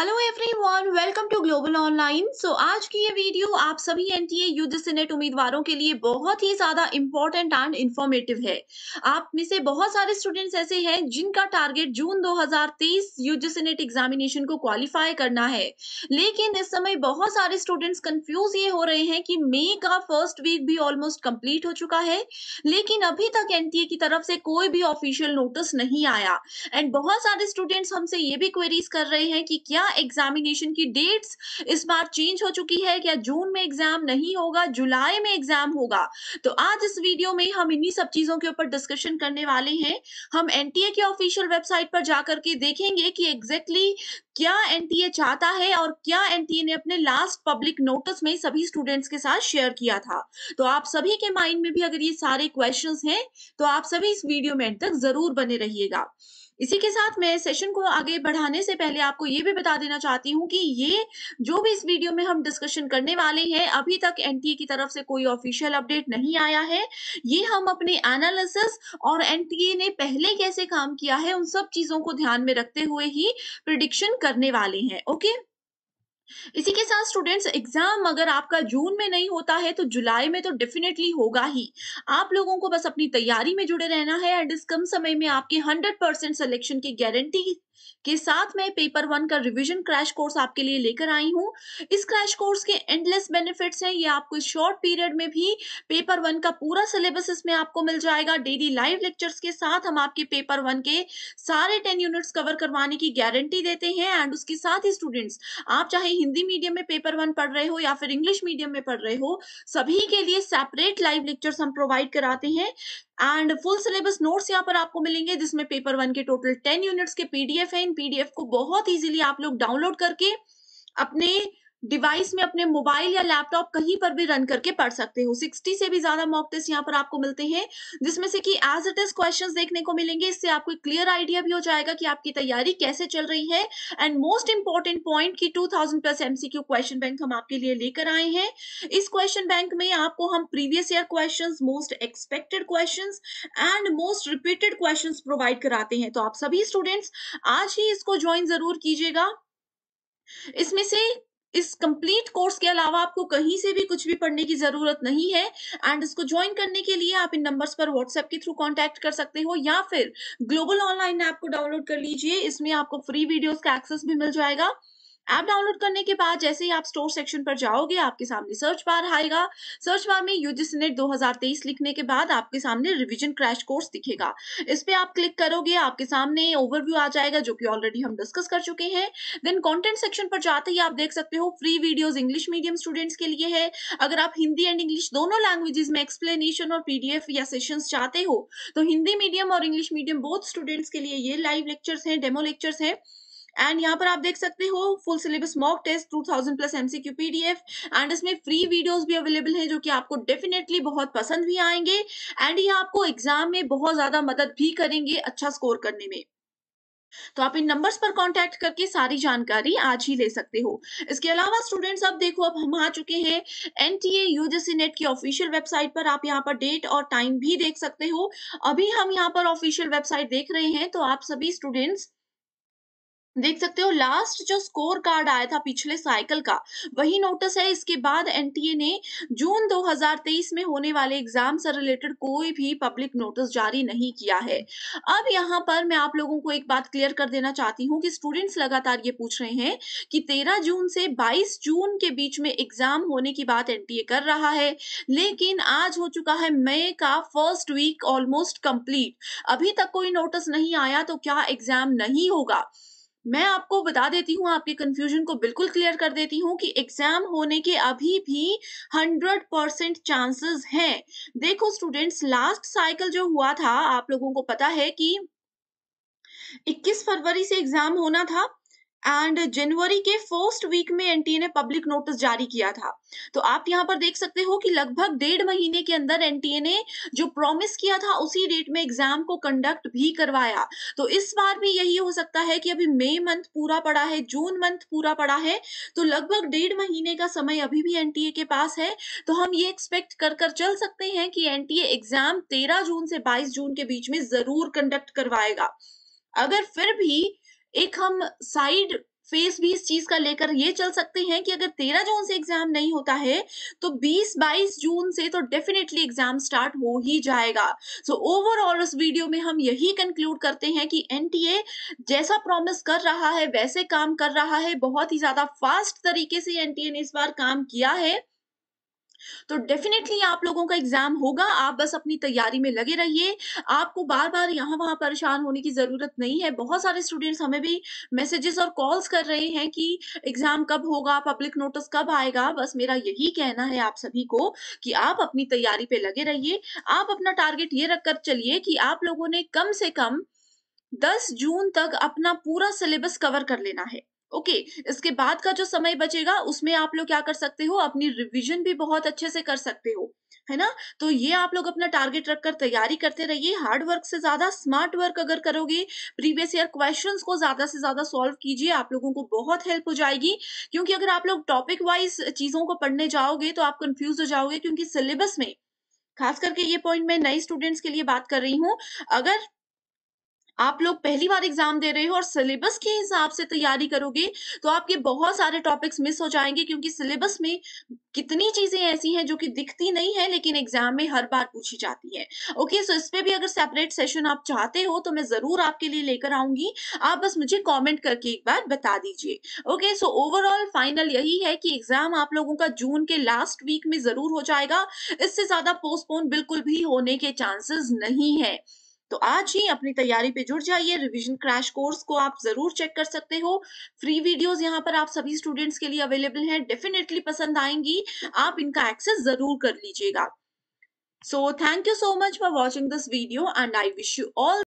hello everyone welcome to global online so आज की ये वीडियो आप सभी एनटीए युद्ध सेनेट उम्मीदवारों के लिए बहुत ही ज्यादा इम्पोर्टेंट एंड इन्फॉर्मेटिव है आप में से बहुत सारे स्टूडेंट्स ऐसे हैं जिनका टारगेट जून 2023 युद्ध सेनेट एग्जामिनेशन को क्वालिफाई करना है लेकिन इस समय बहुत सारे स्टूडेंट्स कंफ्यूज ये हो रहे हैं कि मे का फर्स्ट वीक भी ऑलमोस्ट कम्प्लीट हो चुका है लेकिन अभी तक एन की तरफ से कोई भी ऑफिशियल नोटिस नहीं आया एंड बहुत सारे स्टूडेंट्स हमसे ये भी क्वेरीज कर रहे हैं कि क्या एग्जामिनेशन की डेट्स इस बार चेंज हो चुकी है क्या जून में एग्जाम नहीं होगा जुलाई में एग्जाम होगा तो आज इस वीडियो में हम इन्हीं सब चीजों के ऊपर डिस्कशन करने वाले हैं हम एनटीए के ऑफिशियल वेबसाइट पर जाकर के देखेंगे कि एग्जैक्टली exactly क्या एनटीए चाहता है और क्या एनटीए ने अपने लास्ट पब्लिक नोटिस में सभी स्टूडेंट्स के साथ शेयर किया था तो आप सभी के माइंड में भी अगर ये सारे क्वेश्चन हैं तो आप सभी इस वीडियो में तक जरूर बने रहिएगा इसी के साथ मैं सेशन को आगे बढ़ाने से पहले आपको ये भी बता देना चाहती हूँ कि ये जो भी इस वीडियो में हम डिस्कशन करने वाले हैं अभी तक एनटीए की तरफ से कोई ऑफिशियल अपडेट नहीं आया है ये हम अपने एनालिसिस और एनटीए ने पहले कैसे काम किया है उन सब चीजों को ध्यान में रखते हुए ही प्रिडिक्शन कर करने वाले हैं ओके इसी के साथ स्टूडेंट्स एग्जाम अगर आपका जून में नहीं होता है तो जुलाई में तो डेफिनेटली होगा ही आप लोगों को बस अपनी तैयारी में जुड़े रहना है एंड इस कम समय में आपके 100 परसेंट सिलेक्शन की गारंटी के साथ मैं पेपर वन का रिवीजन क्रैश कोर्स आपके लिए लेकर आई हूँ इस क्रैश कोर्स के एंडलेस बेनिफिट्स हैं ये आपको शॉर्ट पीरियड में भी पेपर वन का पूरा सिलेबस इसमें आपको मिल जाएगा डेली लाइव लेक्चर्स के साथ हम आपके पेपर वन के सारे टेन यूनिट्स कवर करवाने की गारंटी देते हैं एंड उसके साथ ही स्टूडेंट्स आप चाहे हिंदी मीडियम में पेपर वन पढ़ रहे हो या फिर इंग्लिश मीडियम में पढ़ रहे हो सभी के लिए सेपरेट लाइव लेक्चर्स हम प्रोवाइड कराते हैं एंड फुल सिलेबस नोट्स यहाँ पर आपको मिलेंगे जिसमें पेपर वन के टोटल टेन यूनिट्स के पीडीएफ पीडीएफ है इन पीडीएफ को बहुत इजीली आप लोग डाउनलोड करके अपने डिवाइस में अपने मोबाइल या लैपटॉप कहीं पर भी रन करके पढ़ सकते हो 60 से भी ज्यादा मॉक टेस्ट यहाँ पर आपको मिलते हैं जिसमें से कि एज इट इज क्वेश्चंस देखने को मिलेंगे इससे आपको क्लियर आइडिया भी हो जाएगा कि आपकी तैयारी कैसे चल रही है एंड मोस्ट इंपॉर्टेंट पॉइंट कि 2000 प्लस एमसीक्यू क्वेश्चन बैंक हम आपके लिए लेकर आए हैं इस क्वेश्चन बैंक में आपको हम previous year question most expected question and most repeated question provide कराते हैं तो आप सभी स्टूडेंट्स आज ही इसको ज्वाइन जरूर कीजिएगा इसमें से इस कंप्लीट कोर्स के अलावा आपको कहीं से भी कुछ भी पढ़ने की जरूरत नहीं है एंड इसको ज्वाइन करने के लिए आप इन नंबर्स पर व्हाट्सएप के थ्रू कांटेक्ट कर सकते हो या फिर ग्लोबल ऑनलाइन ऐप को डाउनलोड कर लीजिए इसमें आपको फ्री वीडियोस का एक्सेस भी मिल जाएगा ऐप डाउनलोड करने के बाद जैसे ही आप स्टोर सेक्शन पर जाओगे आपके सामने सर्च बार आएगा सर्च बार में यूजीसी नेट 2023 लिखने के बाद आपके सामने रिविजन क्रैश कोर्स दिखेगा इस पर आप क्लिक करोगे आपके सामने ओवरव्यू आ जाएगा जो कि ऑलरेडी हम डिस्कस कर चुके हैं देन कॉन्टेंट सेक्शन पर जाते ही आप देख सकते हो free videos English medium students के लिए है अगर आप हिंदी एंड इंग्लिश दोनों लैंग्वेजेस में एक्सप्लेनेशन और पीडीएफ या सेशन चाहते हो तो हिंदी मीडियम और इंग्लिश मीडियम बोथ स्टूडेंट्स के लिए ये लाइव लेक्चर्स हैं डेमो लेक्चर्स हैं एंड यहाँ पर आप देख सकते हो full syllabus mock test 2000 plus MCQ PDF and इसमें फ्री वीडियोस भी अवेलेबल हैं जो कि आपको डेफिनेटली बहुत पसंद भी आएंगे एंड ये आपको एग्जाम में बहुत ज्यादा मदद भी करेंगे अच्छा स्कोर करने में तो आप इन नंबर्स पर कांटेक्ट करके सारी जानकारी आज ही ले सकते हो इसके अलावा स्टूडेंट्स अब देखो अब हम आ चुके हैं N T A UGC NET की ऑफिशियल वेबसाइट पर आप यहाँ पर डेट और टाइम भी देख सकते हो अभी हम यहाँ पर ऑफिशियल वेबसाइट देख रहे हैं तो आप सभी स्टूडेंट्स देख सकते हो लास्ट जो स्कोर कार्ड आया था पिछले साइकिल का वही नोटिस है इसके बाद एनटीए ने जून 2023 में होने वाले एग्जाम से रिलेटेड कोई भी पब्लिक नोटिस जारी नहीं किया है अब यहाँ पर मैं आप लोगों को एक बात क्लियर कर देना चाहती हूँ कि स्टूडेंट्स लगातार ये पूछ रहे हैं कि 13 जून से 22 जून के बीच में एग्जाम होने की बात एन कर रहा है लेकिन आज हो चुका है मई का फर्स्ट वीक ऑलमोस्ट कंप्लीट अभी तक कोई नोटिस नहीं आया तो क्या एग्जाम नहीं होगा मैं आपको बता देती हूँ आपके कंफ्यूजन को बिल्कुल क्लियर कर देती हूँ कि एग्जाम होने के अभी भी हंड्रेड परसेंट चांसेस हैं देखो स्टूडेंट्स लास्ट साइकिल जो हुआ था आप लोगों को पता है कि 21 फरवरी से एग्जाम होना था एंड जनवरी के फर्स्ट वीक में एनटीए ने पब्लिक नोटिस जारी किया था तो आप यहाँ पर देख सकते हो कि लगभग डेढ़ महीने के अंदर एनटीए ने जो प्रॉमिस किया था उसी डेट में एग्जाम को कंडक्ट भी करवाया तो इस बार भी यही हो सकता है कि अभी मई मंथ पूरा पड़ा है जून मंथ पूरा पड़ा है तो लगभग डेढ़ महीने का समय अभी भी एनटीए के पास है तो हम ये एक्सपेक्ट कर कर चल सकते हैं कि एनटीए एग्जाम तेरह जून से बाईस जून के बीच में जरूर कंडक्ट करवाएगा अगर फिर भी एक हम साइड फेस भी इस चीज का लेकर ये चल सकते हैं कि अगर तेरह जून से एग्जाम नहीं होता है तो बीस बाईस जून से तो डेफिनेटली एग्जाम स्टार्ट हो ही जाएगा सो so, ओवरऑल उस वीडियो में हम यही कंक्लूड करते हैं कि एनटीए जैसा प्रॉमिस कर रहा है वैसे काम कर रहा है बहुत ही ज्यादा फास्ट तरीके से एनटीए ने इस बार काम किया है तो डेफिनेटली आप लोगों का एग्जाम होगा आप बस अपनी तैयारी में लगे रहिए आपको बार बार यहाँ वहां परेशान होने की जरूरत नहीं है बहुत सारे स्टूडेंट्स हमें भी मैसेजेस और कॉल्स कर रहे हैं कि एग्जाम कब होगा पब्लिक नोटिस कब आएगा बस मेरा यही कहना है आप सभी को कि आप अपनी तैयारी पे लगे रहिए आप अपना टारगेट ये रखकर चलिए कि आप लोगों ने कम से कम 10 जून तक अपना पूरा सिलेबस कवर कर लेना है ओके okay, इसके बाद का जो समय बचेगा उसमें आप लोग क्या कर सकते हो अपनी रिवीजन भी बहुत अच्छे से कर सकते हो है ना तो ये आप लोग अपना टारगेट रखकर तैयारी करते रहिए हार्ड वर्क से ज्यादा स्मार्ट वर्क अगर करोगे प्रीवियस ईयर क्वेश्चंस को ज्यादा से ज्यादा सॉल्व कीजिए आप लोगों को बहुत हेल्प हो जाएगी क्योंकि अगर आप लोग टॉपिक वाइज चीजों को पढ़ने जाओगे तो आप कंफ्यूज हो जाओगे क्योंकि सिलेबस में खास करके ये पॉइंट मैं नए स्टूडेंट्स के लिए बात कर रही हूँ अगर आप लोग पहली बार एग्जाम दे रहे हो और सिलेबस के हिसाब से तैयारी करोगे तो आपके बहुत सारे टॉपिक्स मिस हो जाएंगे क्योंकि सिलेबस में कितनी चीजें ऐसी हैं जो कि दिखती नहीं है लेकिन एग्जाम में हर बार पूछी जाती है ओके सो इस पे भी अगर सेपरेट सेशन आप चाहते हो तो मैं जरूर आपके लिए लेकर आऊंगी आप बस मुझे कॉमेंट करके एक बार बता दीजिए ओके सो ओवरऑल फाइनल यही है कि एग्जाम आप लोगों का जून के लास्ट वीक में जरूर हो जाएगा इससे ज्यादा पोस्टपोन बिल्कुल भी होने के चांसेस नहीं है तो आज ही अपनी तैयारी पे जुड़ जाइए रिवीजन क्रैश कोर्स को आप जरूर चेक कर सकते हो फ्री वीडियोस यहाँ पर आप सभी स्टूडेंट्स के लिए अवेलेबल हैं डेफिनेटली पसंद आएंगी आप इनका एक्सेस जरूर कर लीजिएगा so thank you so much for watching this video and I wish you all